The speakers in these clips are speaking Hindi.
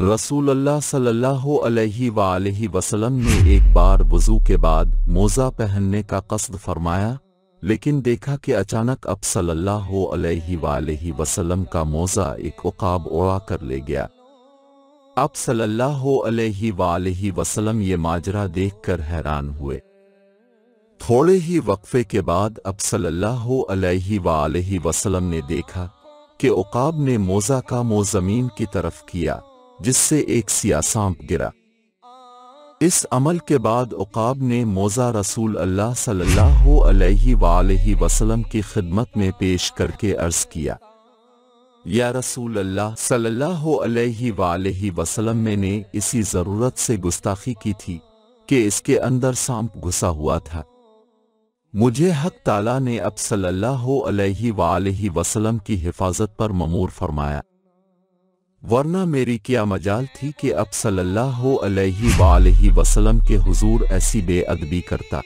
रसूलुल्लाह सल्लल्लाहु अलैहि वसलम ने एक बार वजू के बाद मोज़ा पहनने का कसद फरमाया लेकिन देखा कि अचानक अब सल्लल्लाहु अलैहि वसल्लम का मोज़ा एक उकाब उड़ा कर ले गया अब सल्लल्लाहु अलैहि वसल्लम ये माजरा देखकर हैरान हुए थोड़े ही वक्फे के बाद अब सल्लल्लाहु अलैहि वसल्लम ने देखा कि उकाब ने मोज़ा का मोज़मीन की तरफ किया जिससे एक सिया सांप गिरा इस अमल के बाद उकाब ने मोज़ा रसूल अल्लाह सल्लल्लाहु अलैहि वसल्लम की खिदमत में पेश करके अर्ज किया या रसूल अल्लाह सल्लल्लाहु अलैहि वसल्लम मैंने इसी ज़रूरत से गुस्ताखी की थी कि इसके अंदर सांप घुसा हुआ था मुझे हक ताला ने अब सल्लल्लाहु अलैहि वसल्लम की हिफाजत पर ममूर फरमाया वरना मेरी क्या मजाल थी कि अब सल्लल्लाहु अलैहि वसल्लम के हुजूर ऐसी बेअदबी करता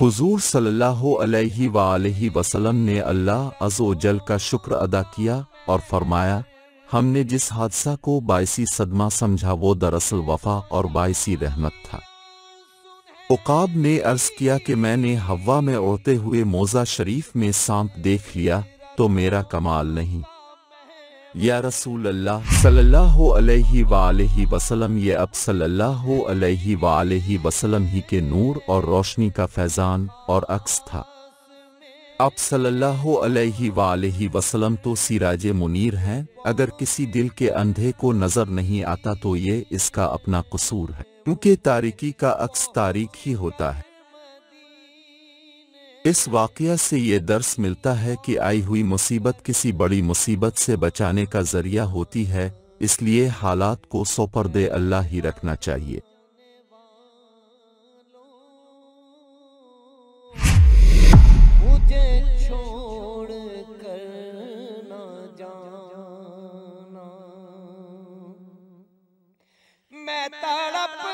हुजूर सल्लल्लाहु अलैहि वालैहि वसल्लम ने अल्लाह अजोजल का शुक्र अदा किया और फरमाया हमने जिस हादसा को बायसी सदमा समझा वो दरअसल वफा और बायसी रहमत था उकाब ने अर्ज किया कि मैंने हवा में उड़ते हुए मोजा शरीफ में सांप देख लिया तो मेरा कमाल नहीं या रसूल अल्लाह सल्लल्लाहु अलैहि वालैहि वसल्लम ये अब सल्लल्लाहु अलैहि वालैहि वसल्लम ही के नूर और रोशनी का फैज़ान और अक्स था अब सल्लल्लाहु अलैहि वालैहि वसल्लम तो सिराज मुनीर हैं अगर किसी दिल के अंधे को नज़र नहीं आता तो ये इसका अपना कसूर है क्योंकि तारीकी का अक्स तारीख ही होता है इस वाक़ से ये दर्स मिलता है कि आई हुई मुसीबत किसी बड़ी मुसीबत से बचाने का जरिया होती है इसलिए हालात को दे अल्लाह ही रखना चाहिए मैं तड़प